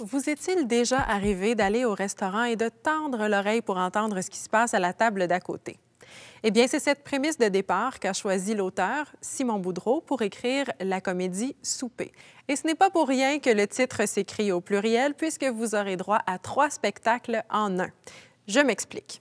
Vous est-il déjà arrivé d'aller au restaurant et de tendre l'oreille pour entendre ce qui se passe à la table d'à côté? Eh bien, c'est cette prémisse de départ qu'a choisi l'auteur Simon Boudreau pour écrire la comédie Souper. Et ce n'est pas pour rien que le titre s'écrit au pluriel, puisque vous aurez droit à trois spectacles en un. Je m'explique.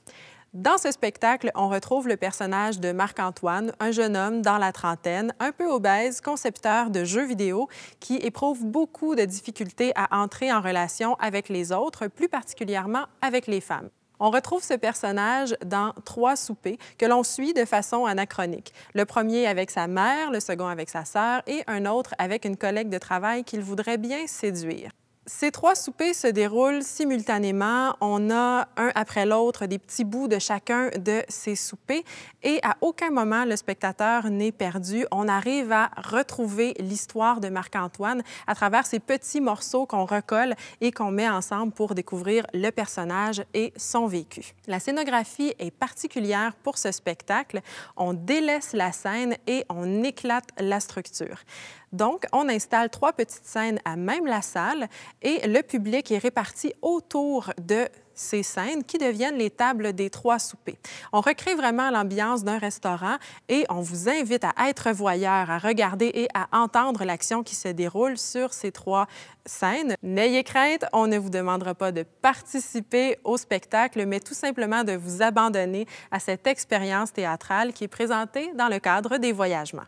Dans ce spectacle, on retrouve le personnage de Marc-Antoine, un jeune homme dans la trentaine, un peu obèse, concepteur de jeux vidéo, qui éprouve beaucoup de difficultés à entrer en relation avec les autres, plus particulièrement avec les femmes. On retrouve ce personnage dans trois soupers que l'on suit de façon anachronique. Le premier avec sa mère, le second avec sa sœur et un autre avec une collègue de travail qu'il voudrait bien séduire. Ces trois soupers se déroulent simultanément. On a un après l'autre des petits bouts de chacun de ces soupers et à aucun moment le spectateur n'est perdu. On arrive à retrouver l'histoire de Marc-Antoine à travers ces petits morceaux qu'on recolle et qu'on met ensemble pour découvrir le personnage et son vécu. La scénographie est particulière pour ce spectacle. On délaisse la scène et on éclate la structure. Donc, on installe trois petites scènes à même la salle et le public est réparti autour de ces scènes qui deviennent les tables des trois soupers. On recrée vraiment l'ambiance d'un restaurant et on vous invite à être voyeur, à regarder et à entendre l'action qui se déroule sur ces trois scènes. N'ayez crainte, on ne vous demandera pas de participer au spectacle, mais tout simplement de vous abandonner à cette expérience théâtrale qui est présentée dans le cadre des voyagements.